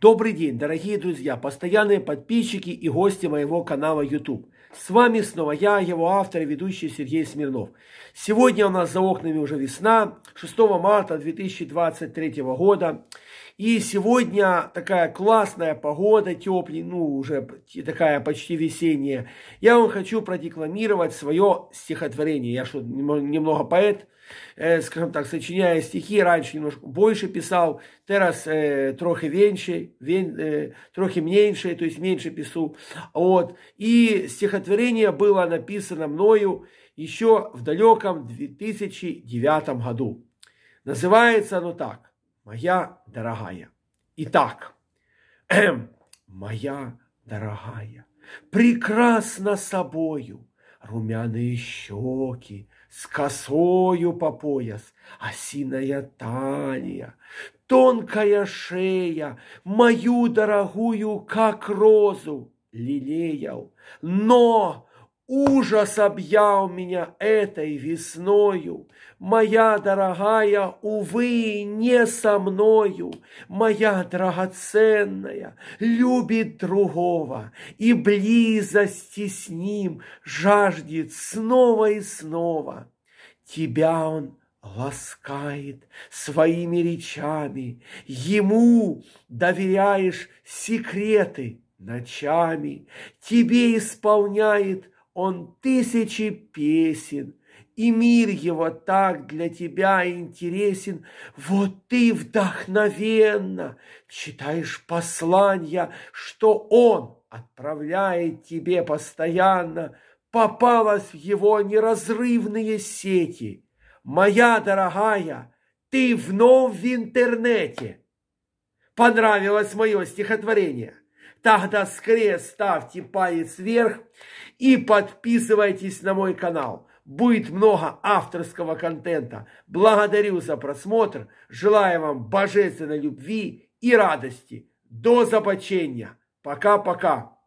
Добрый день, дорогие друзья, постоянные подписчики и гости моего канала YouTube. С вами снова я, его автор и ведущий Сергей Смирнов. Сегодня у нас за окнами уже весна, 6 марта 2023 года. И сегодня такая классная погода, теплый, ну уже такая почти весенняя. Я вам хочу продекламировать свое стихотворение. Я что, немного поэт, э, скажем так, сочиняя стихи, раньше немножко больше писал, террас э, трохи венчей трохи, э, трохи меньше, то есть меньше пису. Вот. И стихотворение было написано мною еще в далеком 2009 году. Называется оно так. «Моя дорогая». Итак, эм, моя дорогая, прекрасна собою, румяные щеки, с косою по пояс, осиная талия, тонкая шея, мою дорогую, как розу, лелеял. Но Ужас объял меня этой весною, Моя дорогая, увы, не со мною, Моя драгоценная любит другого И близости с ним жаждет снова и снова. Тебя он ласкает своими речами, Ему доверяешь секреты ночами, Тебе исполняет он тысячи песен, и мир его так для тебя интересен. Вот ты вдохновенно читаешь послания, что он отправляет тебе постоянно. Попалась в его неразрывные сети. Моя дорогая, ты вновь в интернете. Понравилось мое стихотворение – Тогда скорее ставьте палец вверх и подписывайтесь на мой канал. Будет много авторского контента. Благодарю за просмотр. Желаю вам божественной любви и радости. До започения. Пока-пока.